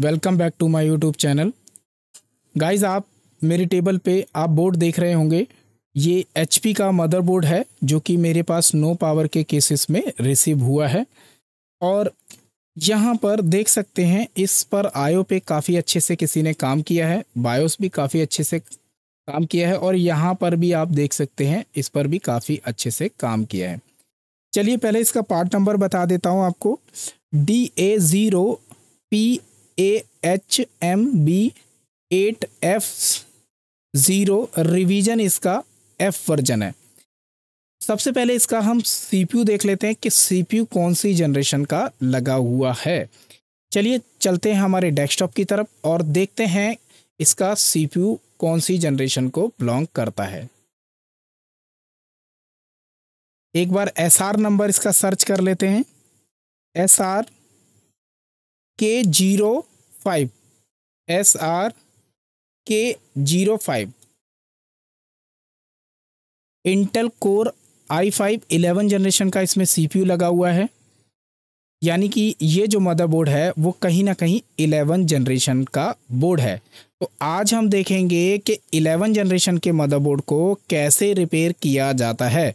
welcome back to my YouTube channel guys आप मेरे table पे आप बोर्ड देख रहे होंगे ये एच का मदरबोर्ड है जो कि मेरे पास नो पावर के केसेस में रिसीव हुआ है और यहाँ पर देख सकते हैं इस पर आयो पे काफ़ी अच्छे से किसी ने काम किया है बायोस भी काफ़ी अच्छे से काम किया है और यहाँ पर भी आप देख सकते हैं इस पर भी काफ़ी अच्छे से काम किया है चलिए पहले इसका पार्ट नंबर बता देता हूँ आपको D A zero P A H M B eight F zero revision इसका एफ वर्जन है सबसे पहले इसका हम सीपीयू देख लेते हैं कि सीपीयू कौन सी जनरेशन का लगा हुआ है चलिए चलते हैं हमारे डेस्कटॉप की तरफ और देखते हैं इसका सीपीयू कौन सी जनरेशन को बिलोंग करता है एक बार एस आर नंबर इसका सर्च कर लेते हैं S R K zero five S R K zero five Intel core I five eleven generation का इसमें सीपीयू लगा हुआ है यानी कि ये जो मदरबोर्ड है वो कहीं ना कहीं इलेवन जनरेशन का बोर्ड है तो आज हम देखेंगे कि इलेवन जनरेशन के मदरबोर्ड को कैसे रिपेयर किया जाता है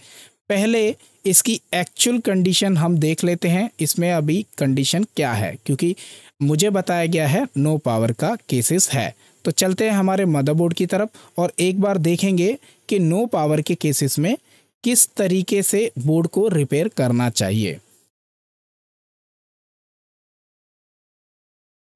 पहले इसकी एक्चुअल कंडीशन हम देख लेते हैं इसमें अभी कंडीशन क्या है क्योंकि मुझे बताया गया है नो पावर का केसेस है तो चलते हैं हमारे मदरबोर्ड की तरफ और एक बार देखेंगे कि नो पावर के केसेस में किस तरीके से बोर्ड को रिपेयर करना चाहिए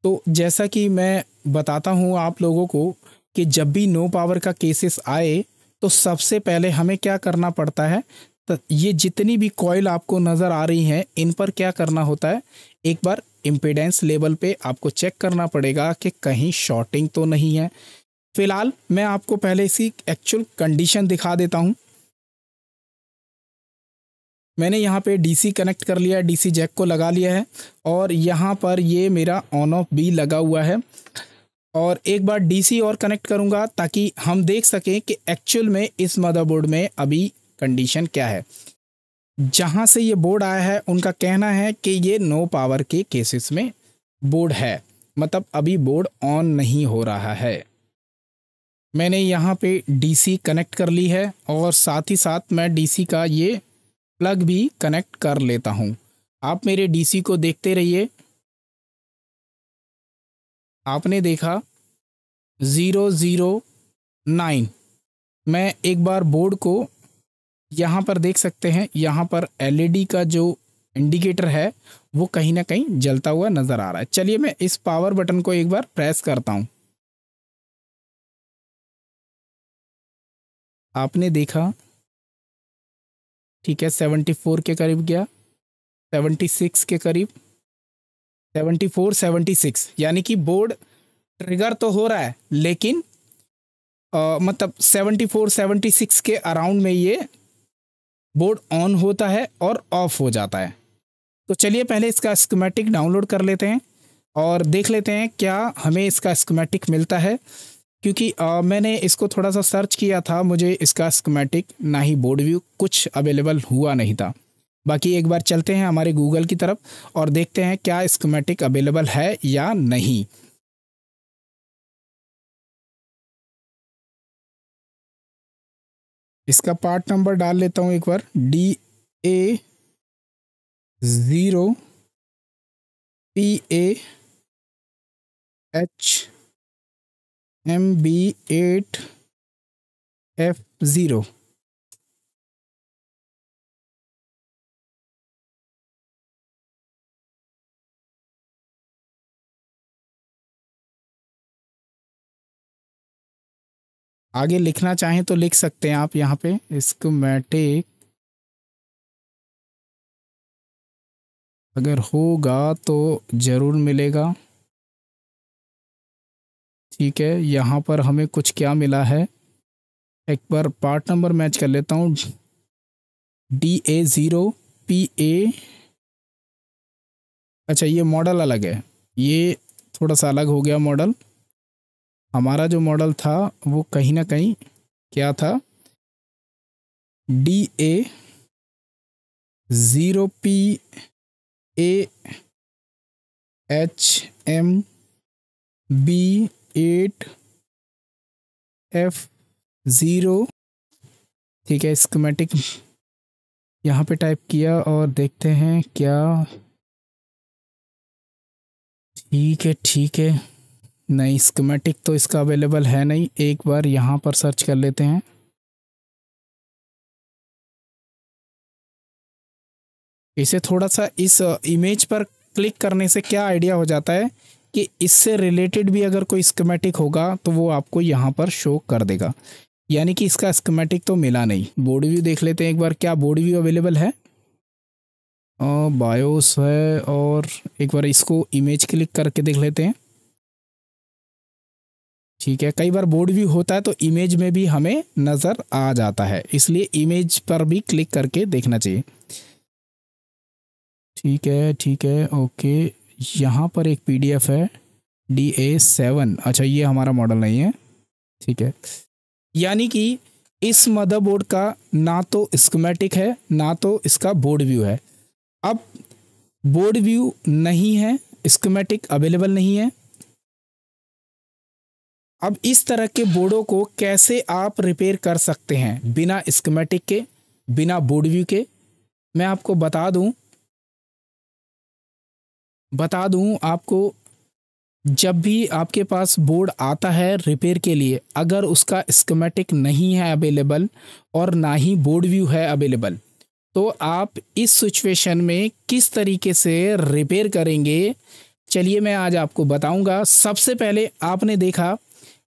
तो जैसा कि मैं बताता हूं आप लोगों को कि जब भी नो पावर का केसेस आए तो सबसे पहले हमें क्या करना पड़ता है तो ये जितनी भी कॉयल आपको नज़र आ रही हैं इन पर क्या करना होता है एक बार इम्पिडेंस लेवल पे आपको चेक करना पड़ेगा कि कहीं शॉर्टिंग तो नहीं है फिलहाल मैं आपको पहले इसी एक्चुअल कंडीशन दिखा देता हूँ मैंने यहाँ पे डीसी कनेक्ट कर लिया है डीसी जैक को लगा लिया है और यहाँ पर ये मेरा ऑन ऑफ भी लगा हुआ है और एक बार डीसी और कनेक्ट करूँगा ताकि हम देख सकें कि एक्चुअल में इस मदरबोर्ड में अभी कंडीशन क्या है जहाँ से ये बोर्ड आया है उनका कहना है कि ये नो पावर के केसेस में बोर्ड है मतलब अभी बोर्ड ऑन नहीं हो रहा है मैंने यहाँ पे डीसी कनेक्ट कर ली है और साथ ही साथ मैं डीसी का ये प्लग भी कनेक्ट कर लेता हूँ आप मेरे डीसी को देखते रहिए आपने देखा ज़ीरो ज़ीरो नाइन मैं एक बार बोर्ड को यहाँ पर देख सकते हैं यहाँ पर एलईडी e का जो इंडिकेटर है वो कहीं ना कहीं जलता हुआ नज़र आ रहा है चलिए मैं इस पावर बटन को एक बार प्रेस करता हूँ आपने देखा ठीक है सेवेंटी फोर के करीब गया सेवेंटी सिक्स के करीब सेवेंटी फोर सेवेंटी सिक्स यानी कि बोर्ड ट्रिगर तो हो रहा है लेकिन आ, मतलब सेवेंटी फोर सेवेंटी सिक्स के अराउंड में ये बोर्ड ऑन होता है और ऑफ हो जाता है तो चलिए पहले इसका स्कीमेटिक डाउनलोड कर लेते हैं और देख लेते हैं क्या हमें इसका स्कीमेटिक मिलता है क्योंकि आ, मैंने इसको थोड़ा सा सर्च किया था मुझे इसका स्कीमेटिक ना ही बोर्ड व्यू कुछ अवेलेबल हुआ नहीं था बाकी एक बार चलते हैं हमारे गूगल की तरफ और देखते हैं क्या स्कीमेटिक अवेलेबल है या नहीं इसका पार्ट नंबर डाल लेता हूँ एक बार D A zero P A H M B eight F zero आगे लिखना चाहें तो लिख सकते हैं आप यहाँ पे स्कमेटिक अगर होगा तो ज़रूर मिलेगा ठीक है यहाँ पर हमें कुछ क्या मिला है एक बार पार्ट नंबर मैच कर लेता हूँ D A zero P A अच्छा ये मॉडल अलग है ये थोड़ा सा अलग हो गया मॉडल हमारा जो मॉडल था वो कहीं ना कहीं क्या था D A zero P A H M B eight F zero ठीक है स्कमेटिक यहाँ पे टाइप किया और देखते हैं क्या ठीक है ठीक है नहीं स्कीमेटिक तो इसका अवेलेबल है नहीं एक बार यहाँ पर सर्च कर लेते हैं इसे थोड़ा सा इस इमेज पर क्लिक करने से क्या आइडिया हो जाता है कि इससे रिलेटेड भी अगर कोई स्कीमेटिक होगा तो वो आपको यहाँ पर शो कर देगा यानी कि इसका स्कीमेटिक तो मिला नहीं बोर्ड व्यू देख लेते हैं एक बार क्या बोर्ड व्यू अवेलेबल है बायोस है और एक बार इसको इमेज क्लिक करके देख लेते हैं ठीक है कई बार बोर्ड भी होता है तो इमेज में भी हमें नज़र आ जाता है इसलिए इमेज पर भी क्लिक करके देखना चाहिए ठीक है ठीक है ओके यहाँ पर एक पीडीएफ है डी ए सेवन अच्छा ये हमारा मॉडल नहीं है ठीक है यानी कि इस मदरबोर्ड का ना तो स्कमेटिक है ना तो इसका बोर्ड व्यू है अब बोर्ड व्यू नहीं है स्कमेटिक अवेलेबल नहीं है अब इस तरह के बोर्डों को कैसे आप रिपेयर कर सकते हैं बिना स्कीमेटिक के बिना बोर्ड व्यू के मैं आपको बता दूं बता दूं आपको जब भी आपके पास बोर्ड आता है रिपेयर के लिए अगर उसका स्कीमेटिक नहीं है अवेलेबल और ना ही बोर्ड व्यू है अवेलेबल तो आप इस सिचुएशन में किस तरीके से रिपेयर करेंगे चलिए मैं आज आपको बताऊंगा सबसे पहले आपने देखा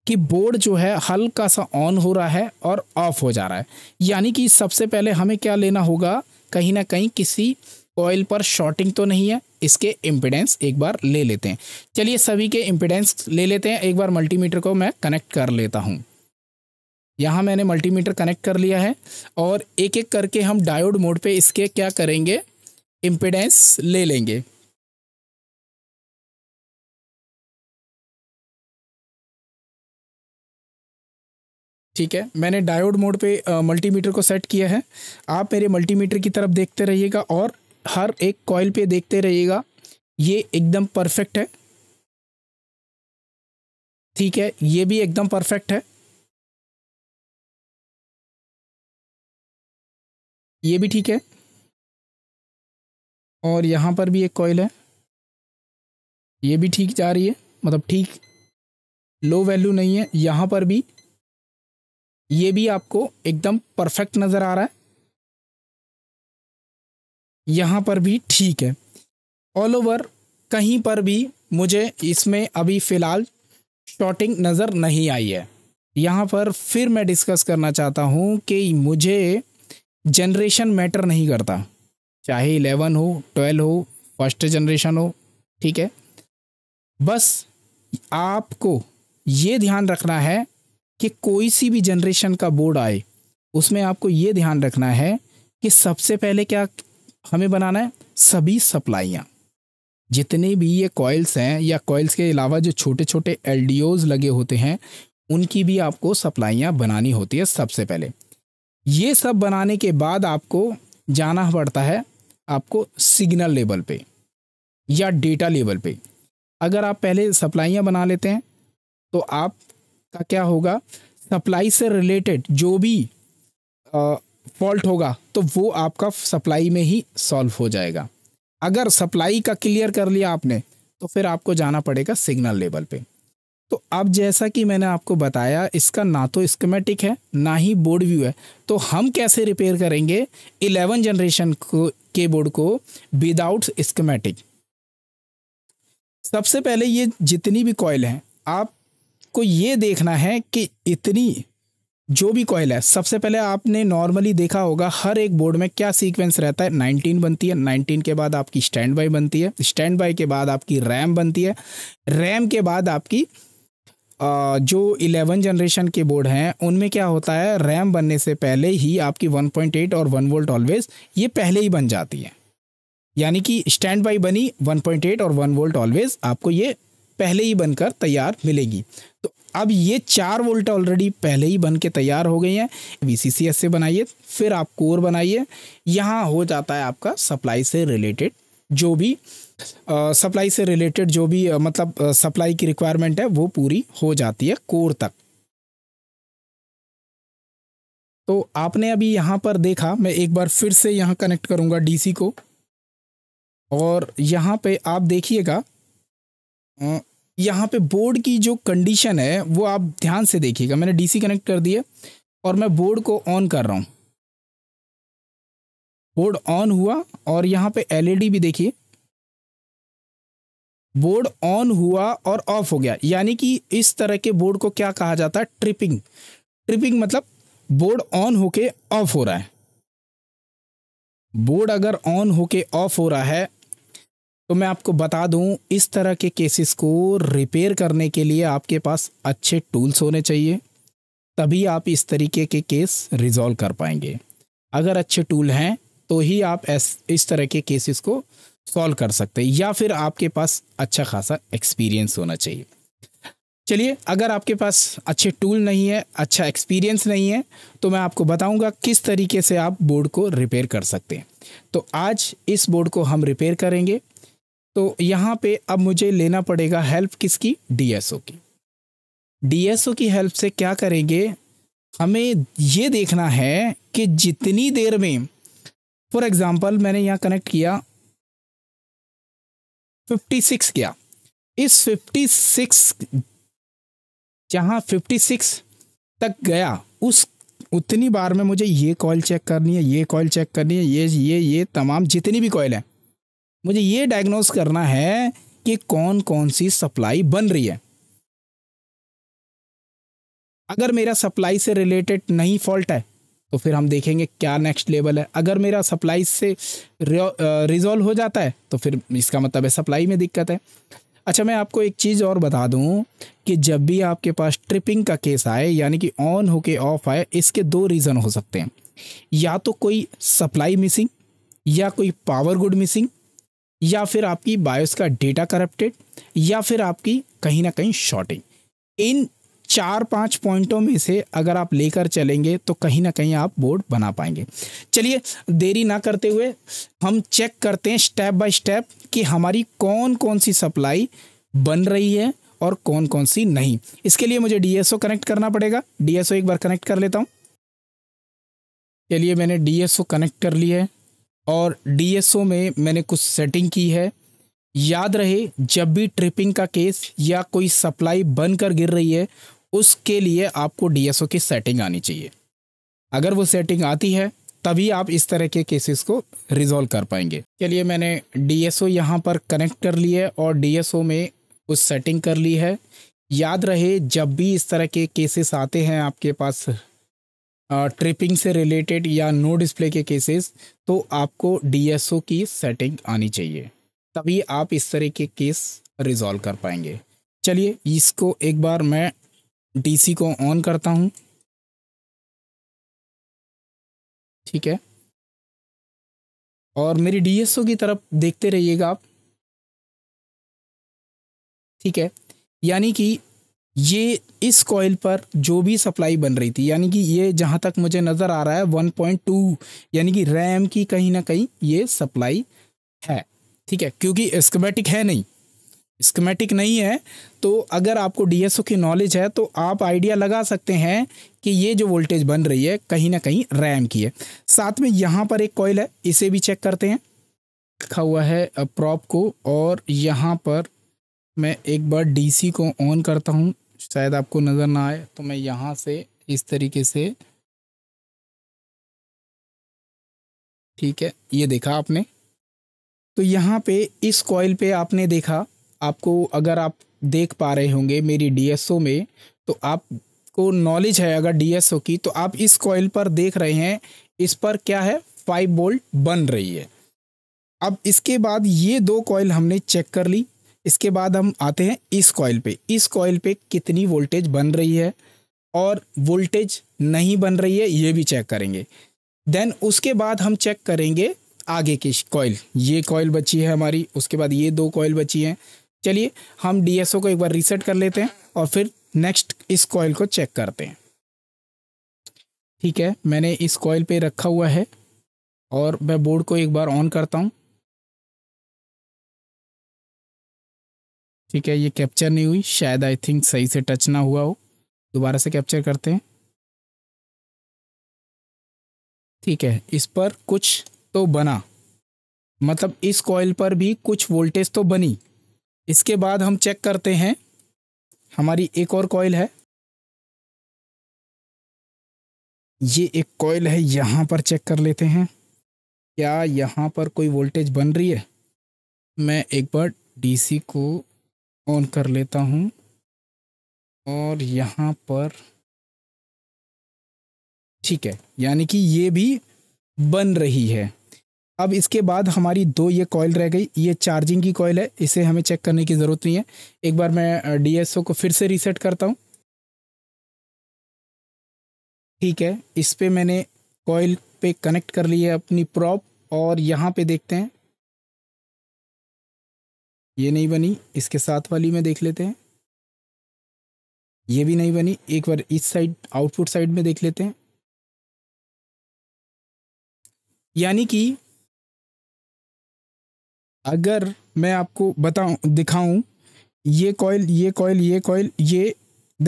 कि बोर्ड जो है हल्का सा ऑन हो रहा है और ऑफ हो जा रहा है यानी कि सबसे पहले हमें क्या लेना होगा कहीं ना कहीं किसी ऑयल पर शॉर्टिंग तो नहीं है इसके इम्पिडेंस एक बार ले लेते हैं चलिए सभी के इम्पिडेंस ले लेते हैं एक बार मल्टीमीटर को मैं कनेक्ट कर लेता हूँ यहाँ मैंने मल्टीमीटर कनेक्ट कर लिया है और एक एक करके हम डायोड मोड पे इसके क्या करेंगे इम्पिडेंस ले लेंगे ठीक है मैंने डायोड मोड पे मल्टीमीटर को सेट किया है आप मेरे मल्टीमीटर की तरफ देखते रहिएगा और हर एक कॉयल पे देखते रहिएगा ये एकदम परफेक्ट है ठीक है ये भी एकदम परफेक्ट है ये भी ठीक है और यहाँ पर भी एक कॉयल है ये भी ठीक जा रही है मतलब ठीक लो वैल्यू नहीं है यहाँ पर भी ये भी आपको एकदम परफेक्ट नज़र आ रहा है यहाँ पर भी ठीक है ऑल ओवर कहीं पर भी मुझे इसमें अभी फ़िलहाल शॉटिंग नज़र नहीं आई है यहाँ पर फिर मैं डिस्कस करना चाहता हूँ कि मुझे जनरेशन मैटर नहीं करता चाहे इलेवन हो ट्वेल्व हो फर्स्ट जनरेशन हो ठीक है बस आपको ये ध्यान रखना है कि कोई सी भी जनरेशन का बोर्ड आए उसमें आपको ये ध्यान रखना है कि सबसे पहले क्या हमें बनाना है सभी सप्लाइयाँ जितने भी ये कॉयल्स हैं या कॉयल्स के अलावा जो छोटे छोटे एल लगे होते हैं उनकी भी आपको सप्लाइयाँ बनानी होती है सबसे पहले ये सब बनाने के बाद आपको जाना पड़ता है आपको सिग्नल लेवल पे या डेटा लेवल पे अगर आप पहले सप्लाइयाँ बना लेते हैं तो आप का क्या होगा सप्लाई से रिलेटेड जो भी फॉल्ट होगा तो वो आपका सप्लाई में ही सॉल्व हो जाएगा अगर सप्लाई का क्लियर कर लिया आपने तो फिर आपको जाना पड़ेगा सिग्नल लेवल पे तो अब जैसा कि मैंने आपको बताया इसका ना तो स्कीमेटिक है ना ही बोर्ड व्यू है तो हम कैसे रिपेयर करेंगे इलेवन जनरेशन को के बोर्ड को विदाउट स्कीमेटिक सबसे पहले ये जितनी भी कॉयल हैं आप आपको ये देखना है कि इतनी जो भी कॉयल है सबसे पहले आपने नॉर्मली देखा होगा हर एक बोर्ड में क्या सीक्वेंस रहता है 19 बनती है 19 के बाद आपकी स्टैंड बाई बनती है स्टैंड बाई के बाद आपकी रैम बनती है रैम के बाद आपकी जो 11 जनरेशन के बोर्ड हैं उनमें क्या होता है रैम बनने से पहले ही आपकी 1.8 और 1 वोल्ट ऑलवेज ये पहले ही बन जाती है यानी कि स्टैंड बाई बनी वन और वन वोल्ट ऑलवेज आपको ये पहले ही बनकर तैयार मिलेगी अब ये चार वोल्ट ऑलरेडी पहले ही बन के तैयार हो गई हैं वी से बनाइए फिर आप कोर बनाइए यहाँ हो जाता है आपका सप्लाई से रिलेटेड जो भी सप्लाई से रिलेटेड जो भी आ, मतलब सप्लाई की रिक्वायरमेंट है वो पूरी हो जाती है कोर तक तो आपने अभी यहाँ पर देखा मैं एक बार फिर से यहाँ कनेक्ट करूँगा डीसी को और यहाँ पे आप देखिएगा यहाँ पे बोर्ड की जो कंडीशन है वो आप ध्यान से देखिएगा मैंने डीसी कनेक्ट कर दिया और मैं बोर्ड को ऑन कर रहा हूँ बोर्ड ऑन हुआ और यहाँ पे एलईडी e भी देखिए बोर्ड ऑन हुआ और ऑफ हो गया यानी कि इस तरह के बोर्ड को क्या कहा जाता है ट्रिपिंग ट्रिपिंग मतलब बोर्ड ऑन होके ऑफ हो रहा है बोर्ड अगर ऑन होके ऑफ हो रहा है तो मैं आपको बता दूं इस तरह के केसेस को रिपेयर करने के लिए आपके पास अच्छे टूल्स होने चाहिए तभी आप इस तरीके के केस रिजॉल्व कर पाएंगे अगर अच्छे टूल हैं तो ही आप इस तरह के केसेस को सॉल्व कर सकते हैं या फिर आपके पास अच्छा खासा एक्सपीरियंस होना चाहिए चलिए अगर आपके पास अच्छे टूल नहीं है अच्छा एक्सपीरियंस नहीं है तो मैं आपको बताऊंगा किस तरीके से आप बोर्ड को रिपेयर कर सकते हैं तो आज इस बोर्ड को हम रिपेयर करेंगे तो यहाँ पे अब मुझे लेना पड़ेगा हेल्प किसकी डीएसओ की डीएसओ की हेल्प से क्या करेंगे हमें ये देखना है कि जितनी देर में फॉर एग्ज़ाम्पल मैंने यहाँ कनेक्ट किया 56 किया इस 56 जहाँ फिफ्टी तक गया उस उतनी बार में मुझे ये कॉल चेक करनी है ये कॉल चेक करनी है ये ये ये तमाम जितनी भी कॉल है मुझे ये डायग्नोस करना है कि कौन कौन सी सप्लाई बन रही है अगर मेरा सप्लाई से रिलेटेड नहीं फॉल्ट है तो फिर हम देखेंगे क्या नेक्स्ट लेवल है अगर मेरा सप्लाई से रिजॉल्व हो जाता है तो फिर इसका मतलब है सप्लाई में दिक्कत है अच्छा मैं आपको एक चीज़ और बता दूं कि जब भी आपके पास ट्रिपिंग का केस आए यानी कि ऑन होके ऑफ आए इसके दो रीज़न हो सकते हैं या तो कोई सप्लाई मिसिंग या कोई पावर गुड मिसिंग या फिर आपकी बायोस का डेटा करप्टेड या फिर आपकी कहीं ना कहीं शॉर्टिंग इन चार पांच पॉइंटों में से अगर आप लेकर चलेंगे तो कहीं ना कहीं आप बोर्ड बना पाएंगे चलिए देरी ना करते हुए हम चेक करते हैं स्टेप बाय स्टेप कि हमारी कौन कौन सी सप्लाई बन रही है और कौन कौन सी नहीं इसके लिए मुझे डीएसओ कनेक्ट करना पड़ेगा डीएसओ एक बार कनेक्ट कर लेता हूँ चलिए मैंने डीएसओ कनेक्ट कर लिया है और डीएसओ में मैंने कुछ सेटिंग की है याद रहे जब भी ट्रिपिंग का केस या कोई सप्लाई बन कर गिर रही है उसके लिए आपको डीएसओ की सेटिंग आनी चाहिए अगर वो सेटिंग आती है तभी आप इस तरह के केसेस को रिजोल्व कर पाएंगे चलिए मैंने डीएसओ यहाँ पर कनेक्ट कर लिया है और डीएसओ में उस सेटिंग कर ली है याद रहे जब भी इस तरह के केसेस आते हैं आपके पास ट्रिपिंग से रिलेटेड या नो डिस्प्ले के केसेस तो आपको डीएसओ की सेटिंग आनी चाहिए तभी आप इस तरह के केस रिजॉल्व कर पाएंगे चलिए इसको एक बार मैं डीसी को ऑन करता हूँ ठीक है और मेरी डीएसओ की तरफ देखते रहिएगा आप ठीक है यानी कि ये इस कॉयल पर जो भी सप्लाई बन रही थी यानी कि ये जहाँ तक मुझे नज़र आ रहा है 1.2 यानी कि रैम की कहीं ना कहीं ये सप्लाई है ठीक है क्योंकि स्कमेटिक है नहीं स्कमेटिक नहीं है तो अगर आपको डीएसओ की नॉलेज है तो आप आइडिया लगा सकते हैं कि ये जो वोल्टेज बन रही है कहीं ना कहीं रैम की है साथ में यहाँ पर एक कॉयल है इसे भी चेक करते हैं रखा हुआ है प्रॉप को और यहाँ पर मैं एक बार डीसी को ऑन करता हूँ शायद आपको नज़र ना आए तो मैं यहाँ से इस तरीके से ठीक है ये देखा आपने तो यहाँ पे इस कॉयल पे आपने देखा आपको अगर आप देख पा रहे होंगे मेरी डीएसओ में तो आपको नॉलेज है अगर डीएसओ की तो आप इस कॉयल पर देख रहे हैं इस पर क्या है फाइव बोल्ट बन रही है अब इसके बाद ये दो कॉयल हमने चेक कर ली इसके बाद हम आते हैं इस कॉयल पे इस कॉयल पे कितनी वोल्टेज बन रही है और वोल्टेज नहीं बन रही है ये भी चेक करेंगे देन उसके बाद हम चेक करेंगे आगे की कॉयल ये कॉयल बची है हमारी उसके बाद ये दो कॉयल बची हैं चलिए हम डी को एक बार रीसेट कर लेते हैं और फिर नेक्स्ट इस कॉयल को चेक करते हैं ठीक है मैंने इस कॉयल पे रखा हुआ है और मैं बोर्ड को एक बार ऑन करता हूँ ठीक है ये कैप्चर नहीं हुई शायद आई थिंक सही से टच ना हुआ हो दोबारा से कैप्चर करते हैं ठीक है इस पर कुछ तो बना मतलब इस कॉयल पर भी कुछ वोल्टेज तो बनी इसके बाद हम चेक करते हैं हमारी एक और कॉयल है ये एक कॉयल है यहाँ पर चेक कर लेते हैं क्या यहाँ पर कोई वोल्टेज बन रही है मैं एक बार डीसी को ऑन कर लेता हूँ और यहाँ पर ठीक है यानी कि ये भी बन रही है अब इसके बाद हमारी दो ये कॉयल रह गई ये चार्जिंग की कॉयल है इसे हमें चेक करने की ज़रूरत नहीं है एक बार मैं डीएसओ को फिर से रीसेट करता हूँ ठीक है इस पर मैंने कॉयल पे कनेक्ट कर ली है अपनी प्रॉप और यहाँ पे देखते हैं ये नहीं बनी इसके साथ वाली में देख लेते हैं ये भी नहीं बनी एक बार इस साइड आउटपुट साइड में देख लेते हैं यानी कि अगर मैं आपको बताऊं दिखाऊं ये कॉयल ये कॉयल ये कॉयल ये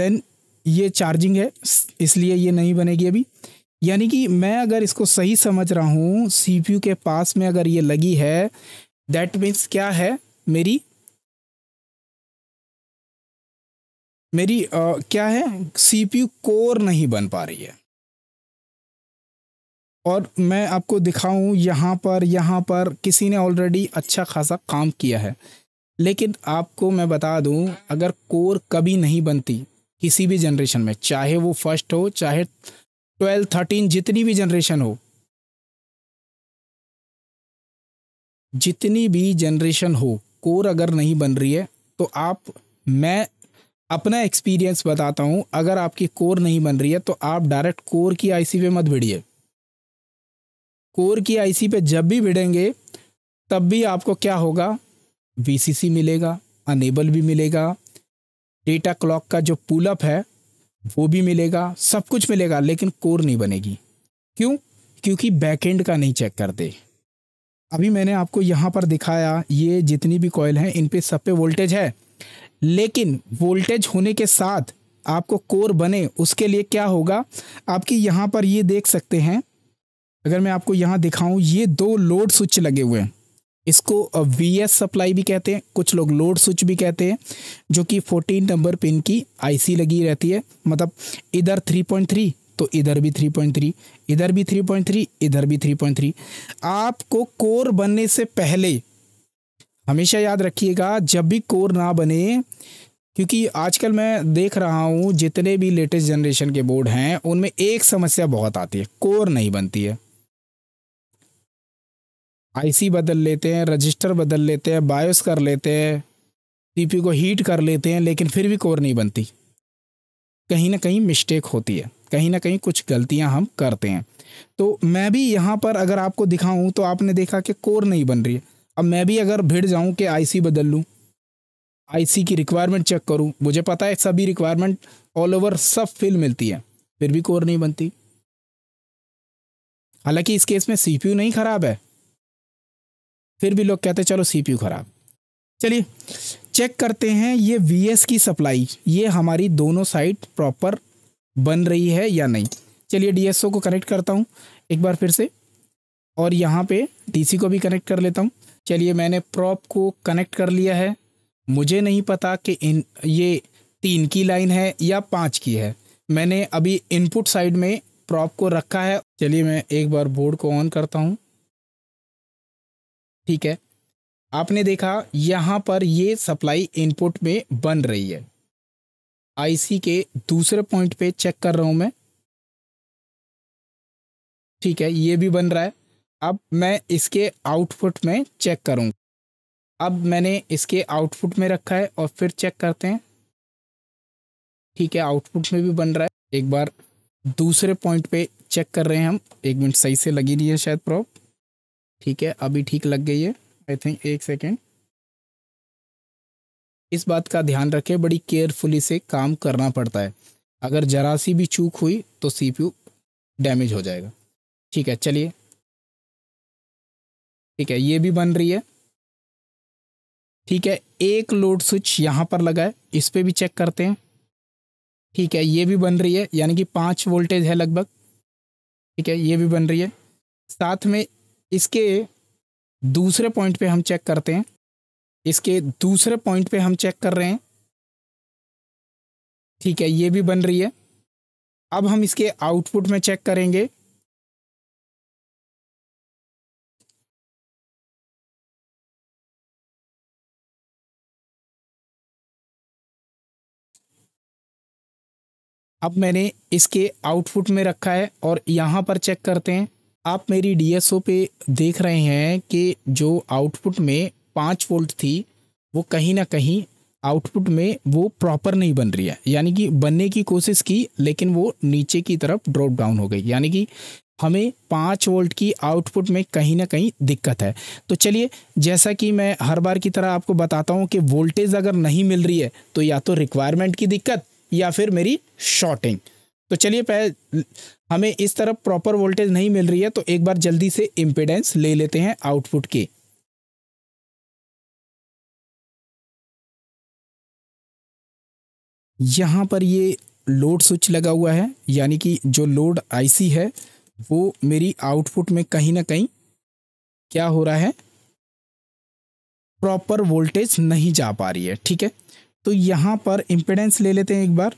देन ये चार्जिंग है इसलिए ये नहीं बनेगी अभी यानी कि मैं अगर इसको सही समझ रहा हूँ सीपीयू के पास में अगर ये लगी है दैट मीन्स क्या है मेरी मेरी आ, क्या है सीपीयू कोर नहीं बन पा रही है और मैं आपको दिखाऊं यहाँ पर यहाँ पर किसी ने ऑलरेडी अच्छा खासा काम किया है लेकिन आपको मैं बता दूं अगर कोर कभी नहीं बनती किसी भी जनरेशन में चाहे वो फर्स्ट हो चाहे ट्वेल्व थर्टीन जितनी भी जनरेशन हो जितनी भी जनरेशन हो कोर अगर नहीं बन रही है तो आप मैं अपना एक्सपीरियंस बताता हूँ अगर आपकी कोर नहीं बन रही है तो आप डायरेक्ट कोर की आईसी पे मत भिड़िए कोर की आईसी पे जब भी भिड़ेंगे तब भी आपको क्या होगा वीसीसी मिलेगा अनेबल भी मिलेगा डेटा क्लॉक का जो पुलअप है वो भी मिलेगा सब कुछ मिलेगा लेकिन कोर नहीं बनेगी क्यों क्योंकि बैकएंड का नहीं चेक करते अभी मैंने आपको यहाँ पर दिखाया ये जितनी भी कॉयल हैं इन पे सब पे वोल्टेज है लेकिन वोल्टेज होने के साथ आपको कोर बने उसके लिए क्या होगा आपकी यहाँ पर ये देख सकते हैं अगर मैं आपको यहाँ दिखाऊं ये दो लोड स्विच लगे हुए हैं इसको वी एस सप्लाई भी कहते हैं कुछ लोग लोड स्विच भी कहते हैं जो कि 14 नंबर पिन की आईसी लगी रहती है मतलब इधर 3.3 तो इधर भी थ्री पॉइंट थ्री इधर भी थ्री पॉइंट थ्री इधर भी थ्री पॉइंट थ्री आपको कोर बनने से पहले हमेशा याद रखिएगा जब भी कोर ना बने क्योंकि आजकल मैं देख रहा हूँ जितने भी लेटेस्ट जनरेशन के बोर्ड हैं उनमें एक समस्या बहुत आती है कोर नहीं बनती है आईसी बदल लेते हैं रजिस्टर बदल लेते हैं बायोस कर लेते हैं सीपी को हीट कर लेते हैं लेकिन फिर भी कोर नहीं बनती कहीं ना कहीं मिस्टेक होती है कहीं ना कहीं कुछ गलतियां हम करते हैं तो मैं भी यहाँ पर अगर आपको दिखाऊँ तो आपने देखा कि कोर नहीं बन रही है अब मैं भी अगर भिड़ जाऊँ कि आईसी बदल लूँ आईसी की रिक्वायरमेंट चेक करूँ मुझे पता है सभी रिक्वायरमेंट ऑल ओवर सब फिल मिलती है फिर भी कोर नहीं बनती हालांकि इस केस में सीपीयू नहीं ख़राब है फिर भी लोग कहते चलो सीपीयू ख़राब चलिए चेक करते हैं ये वीएस की सप्लाई ये हमारी दोनों साइड प्रॉपर बन रही है या नहीं चलिए डीएसओ को कनेक्ट करता हूँ एक बार फिर से और यहाँ पे डीसी को भी कनेक्ट कर लेता हूँ चलिए मैंने प्रॉप को कनेक्ट कर लिया है मुझे नहीं पता कि इन ये तीन की लाइन है या पाँच की है मैंने अभी इनपुट साइड में प्रॉप को रखा है चलिए मैं एक बार बोर्ड को ऑन करता हूँ ठीक है आपने देखा यहाँ पर ये सप्लाई इनपुट में बन रही है आईसी के दूसरे पॉइंट पे चेक कर रहा हूँ मैं ठीक है ये भी बन रहा है अब मैं इसके आउटपुट में चेक करूँ अब मैंने इसके आउटपुट में रखा है और फिर चेक करते हैं ठीक है आउटपुट में भी बन रहा है एक बार दूसरे पॉइंट पे चेक कर रहे हैं हम एक मिनट सही से लगी नहीं है शायद प्रॉप ठीक है अभी ठीक लग गई है आई थिंक एक सेकेंड इस बात का ध्यान रखें बड़ी केयरफुली से काम करना पड़ता है अगर जरा सी भी चूक हुई तो सीपीयू डैमेज हो जाएगा ठीक है चलिए ठीक है ये भी बन रही है ठीक है एक लोड स्विच यहाँ पर लगा है इस पर भी चेक करते हैं ठीक है ये भी बन रही है यानी कि पाँच वोल्टेज है लगभग ठीक है ये भी बन रही है साथ में इसके दूसरे पॉइंट पे हम चेक करते हैं इसके दूसरे पॉइंट पे हम चेक कर रहे हैं ठीक है ये भी बन रही है अब हम इसके आउटपुट में चेक करेंगे अब मैंने इसके आउटपुट में रखा है और यहाँ पर चेक करते हैं आप मेरी डीएसओ पे देख रहे हैं कि जो आउटपुट में पाँच वोल्ट थी वो कहीं ना कहीं आउटपुट में वो प्रॉपर नहीं बन रही है यानी कि बनने की कोशिश की लेकिन वो नीचे की तरफ ड्रॉप डाउन हो गई यानी कि हमें पाँच वोल्ट की आउटपुट में कहीं ना कहीं दिक्कत है तो चलिए जैसा कि मैं हर बार की तरह आपको बताता हूँ कि वोल्टेज अगर नहीं मिल रही है तो या तो रिक्वायरमेंट की दिक्कत या फिर मेरी शॉर्टिंग तो चलिए हमें इस तरफ प्रॉपर वोल्टेज नहीं मिल रही है तो एक बार जल्दी से इम्पेडेंस ले लेते हैं आउटपुट के यहाँ पर ये लोड स्विच लगा हुआ है यानी कि जो लोड आईसी है वो मेरी आउटपुट में कहीं ना कहीं क्या हो रहा है प्रॉपर वोल्टेज नहीं जा पा रही है ठीक है तो यहाँ पर इम्पेडेंस ले लेते हैं एक बार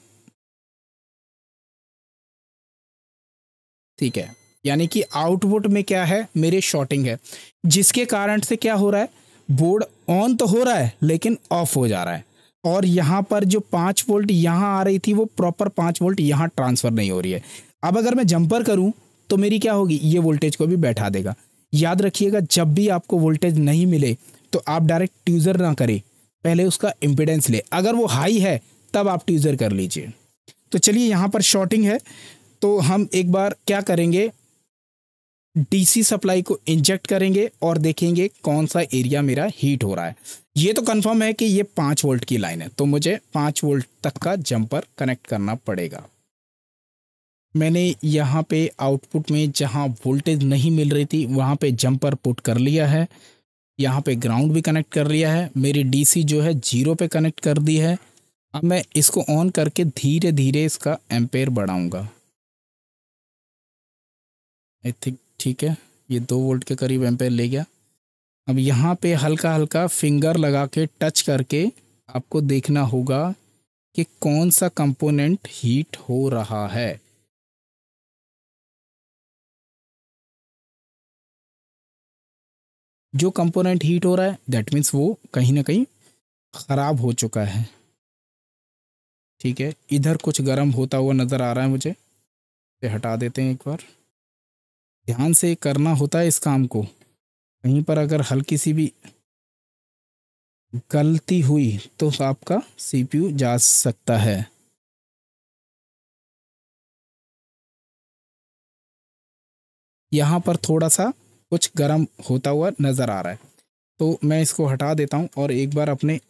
ठीक है यानी कि आउटपुट में क्या है मेरे शॉर्टिंग है जिसके कारण से क्या हो रहा है बोर्ड ऑन तो हो रहा है लेकिन ऑफ हो जा रहा है और यहाँ पर जो पाँच वोल्ट यहाँ आ रही थी वो प्रॉपर पाँच वोल्ट यहाँ ट्रांसफ़र नहीं हो रही है अब अगर मैं जंपर करूँ तो मेरी क्या होगी ये वोल्टेज को भी बैठा देगा याद रखिएगा जब भी आपको वोल्टेज नहीं मिले तो आप डायरेक्ट ट्यूज़र ना करें पहले उसका इम्पिडेंस ले अगर वो हाई है तब आप ट्यूज़र कर लीजिए तो चलिए यहाँ पर शॉर्टिंग है तो हम एक बार क्या करेंगे डीसी सप्लाई को इंजेक्ट करेंगे और देखेंगे कौन सा एरिया मेरा हीट हो रहा है ये तो कंफर्म है कि ये पाँच वोल्ट की लाइन है तो मुझे पाँच वोल्ट तक का जंपर कनेक्ट करना पड़ेगा मैंने यहाँ पे आउटपुट में जहाँ वोल्टेज नहीं मिल रही थी वहाँ पे जंपर पुट कर लिया है यहाँ पे ग्राउंड भी कनेक्ट कर लिया है मेरी डीसी जो है जीरो पे कनेक्ट कर दी है अब मैं इसको ऑन करके धीरे धीरे इसका एम्पेयर बढ़ाऊँगा आई थिंक ठीक है ये दो वोल्ट के करीब एम्पेयर ले गया अब यहाँ पे हल्का हल्का फिंगर लगा के टच करके आपको देखना होगा कि कौन सा कंपोनेंट हीट हो रहा है जो कंपोनेंट हीट हो रहा है दैट मीन्स वो कहीं ना कहीं ख़राब हो चुका है ठीक है इधर कुछ गर्म होता हुआ नज़र आ रहा है मुझे हटा देते हैं एक बार ध्यान से करना होता है इस काम को कहीं पर अगर हल्की सी भी गलती हुई तो आपका सीपीयू जा सकता है यहाँ पर थोड़ा सा कुछ गर्म होता हुआ नज़र आ रहा है तो मैं इसको हटा देता हूँ और एक बार अपने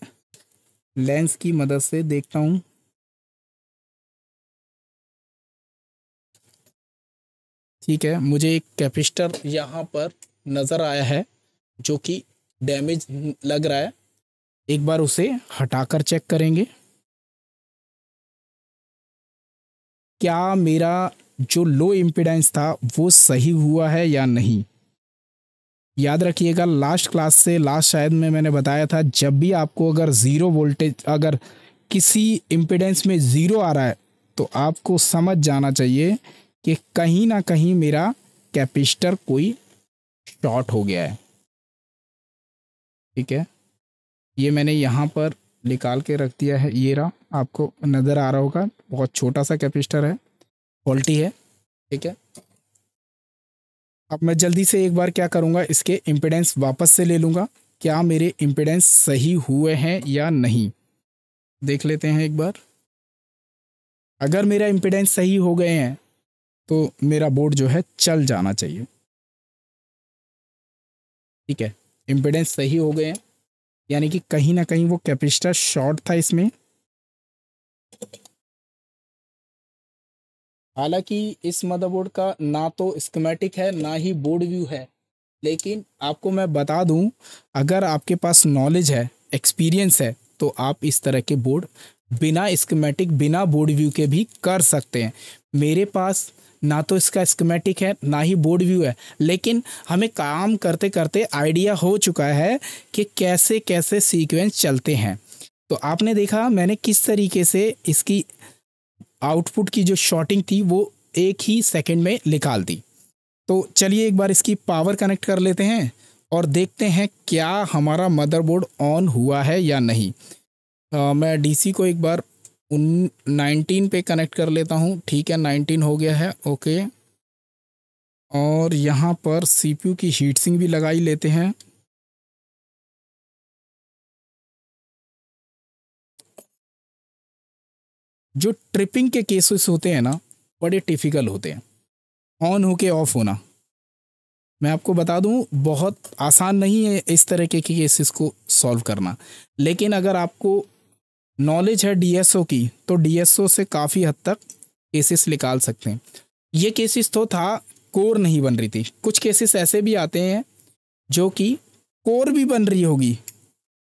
लेंस की मदद से देखता हूँ ठीक है मुझे एक कैपिस्टर यहाँ पर नज़र आया है जो कि डैमेज लग रहा है एक बार उसे हटाकर चेक करेंगे क्या मेरा जो लो इम्पिडेंस था वो सही हुआ है या नहीं याद रखिएगा लास्ट क्लास से लास्ट शायद में मैंने बताया था जब भी आपको अगर ज़ीरो वोल्टेज अगर किसी इम्पिडेंस में ज़ीरो आ रहा है तो आपको समझ जाना चाहिए कि कहीं ना कहीं मेरा कैपेसिटर कोई शॉर्ट हो गया है ठीक है ये मैंने यहाँ पर निकाल के रख दिया है ये रहा आपको नज़र आ रहा होगा बहुत छोटा सा कैपेसिटर है फॉल्टी है ठीक है अब मैं जल्दी से एक बार क्या करूँगा इसके इम्पिडेंस वापस से ले लूँगा क्या मेरे इम्पिडेंस सही हुए हैं या नहीं देख लेते हैं एक बार अगर मेरा इम्पिडेंस सही हो गए हैं तो मेरा बोर्ड जो है चल जाना चाहिए ठीक है इम्पिडेंस सही हो गए हैं यानी कि कहीं ना कहीं वो कैपेसिटर शॉर्ट था इसमें हालांकि इस मदरबोर्ड का ना तो स्कीमेटिक है ना ही बोर्ड व्यू है लेकिन आपको मैं बता दूं अगर आपके पास नॉलेज है एक्सपीरियंस है तो आप इस तरह के बोर्ड बिना स्कीमेटिक बिना बोर्ड व्यू के भी कर सकते हैं मेरे पास ना तो इसका स्कीमेटिक है ना ही बोर्ड व्यू है लेकिन हमें काम करते करते आइडिया हो चुका है कि कैसे कैसे सीक्वेंस चलते हैं तो आपने देखा मैंने किस तरीके से इसकी आउटपुट की जो शॉटिंग थी वो एक ही सेकंड में निकाल दी तो चलिए एक बार इसकी पावर कनेक्ट कर लेते हैं और देखते हैं क्या हमारा मदरबोर्ड ऑन हुआ है या नहीं आ, मैं डीसी को एक बार उन नाइनटीन पे कनेक्ट कर लेता हूँ ठीक है नाइनटीन हो गया है ओके और यहाँ पर सीपीयू की हीट सिंग भी लगा ही लेते हैं जो ट्रिपिंग के केसेस होते हैं ना बड़े टिफिकल होते हैं ऑन होके ऑफ होना मैं आपको बता दूं बहुत आसान नहीं है इस तरह के केसेस को सॉल्व करना लेकिन अगर आपको नॉलेज है डीएसओ की तो डीएसओ से काफ़ी हद तक केसेस निकाल सकते हैं ये केसेस तो था कोर नहीं बन रही थी कुछ केसेस ऐसे भी आते हैं जो कि कोर भी बन रही होगी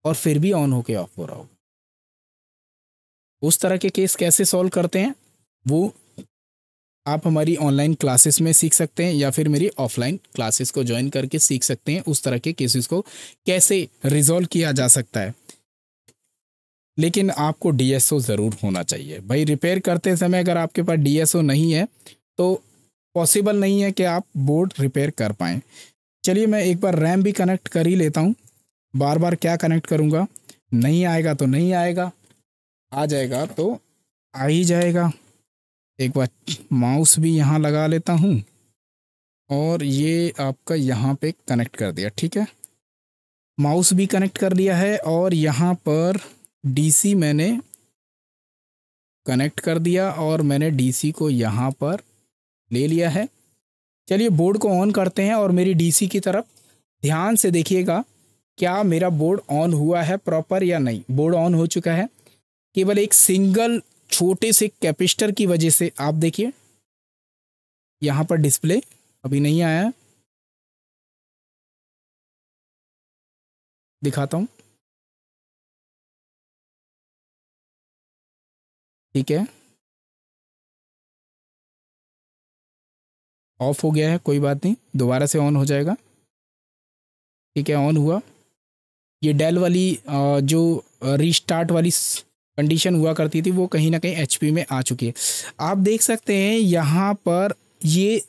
और फिर भी ऑन होके ऑफ हो रहा होगा उस तरह के केस कैसे सॉल्व करते हैं वो आप हमारी ऑनलाइन क्लासेस में सीख सकते हैं या फिर मेरी ऑफलाइन क्लासेस को ज्वाइन करके सीख सकते हैं उस तरह के केसेस को कैसे रिजोल्व किया जा सकता है लेकिन आपको डीएसओ ज़रूर होना चाहिए भाई रिपेयर करते समय अगर आपके पास डीएसओ नहीं है तो पॉसिबल नहीं है कि आप बोर्ड रिपेयर कर पाएँ चलिए मैं एक बार रैम भी कनेक्ट कर ही लेता हूँ बार बार क्या कनेक्ट करूँगा नहीं आएगा तो नहीं आएगा आ जाएगा तो आ ही जाएगा एक बार माउस भी यहाँ लगा लेता हूँ और ये आपका यहाँ पे कनेक्ट कर दिया ठीक है माउस भी कनेक्ट कर दिया है और यहाँ पर डीसी मैंने कनेक्ट कर दिया और मैंने डीसी को यहाँ पर ले लिया है चलिए बोर्ड को ऑन करते हैं और मेरी डीसी की तरफ ध्यान से देखिएगा क्या मेरा बोर्ड ऑन हुआ है प्रॉपर या नहीं बोर्ड ऑन हो चुका है केवल एक सिंगल छोटे से कैपेसिटर की वजह से आप देखिए यहाँ पर डिस्प्ले अभी नहीं आया दिखाता हूँ ठीक है ऑफ हो गया है कोई बात नहीं दोबारा से ऑन हो जाएगा ठीक है ऑन हुआ ये डेल वाली जो रीस्टार्ट वाली कंडीशन हुआ करती थी वो कहीं ना कहीं एच में आ चुकी है आप देख सकते हैं यहाँ पर ये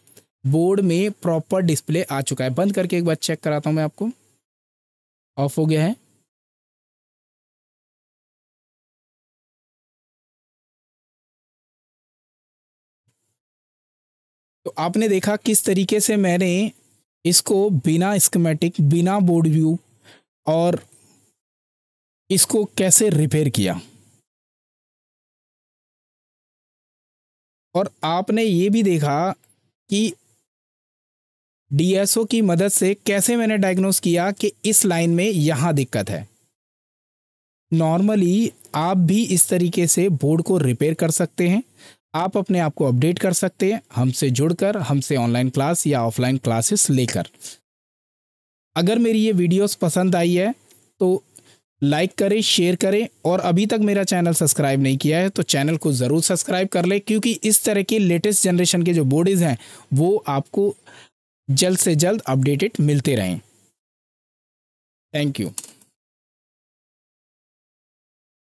बोर्ड में प्रॉपर डिस्प्ले आ चुका है बंद करके एक बार चेक कराता हूँ मैं आपको ऑफ हो गया है आपने देखा किस तरीके से मैंने इसको बिना स्कमेटिक बिना बोर्ड व्यू और इसको कैसे रिपेयर किया और आपने ये भी देखा कि डीएसओ की मदद से कैसे मैंने डायग्नोस किया कि इस लाइन में यहाँ दिक्कत है नॉर्मली आप भी इस तरीके से बोर्ड को रिपेयर कर सकते हैं आप अपने आप को अपडेट कर सकते हैं हमसे जुड़कर हमसे ऑनलाइन क्लास या ऑफलाइन क्लासेस लेकर अगर मेरी ये वीडियोस पसंद आई है तो लाइक करें शेयर करें और अभी तक मेरा चैनल सब्सक्राइब नहीं किया है तो चैनल को ज़रूर सब्सक्राइब कर लें क्योंकि इस तरह के लेटेस्ट जनरेशन के जो बॉडीज़ हैं वो आपको जल्द से जल्द अपडेटेड मिलते रहें थैंक यू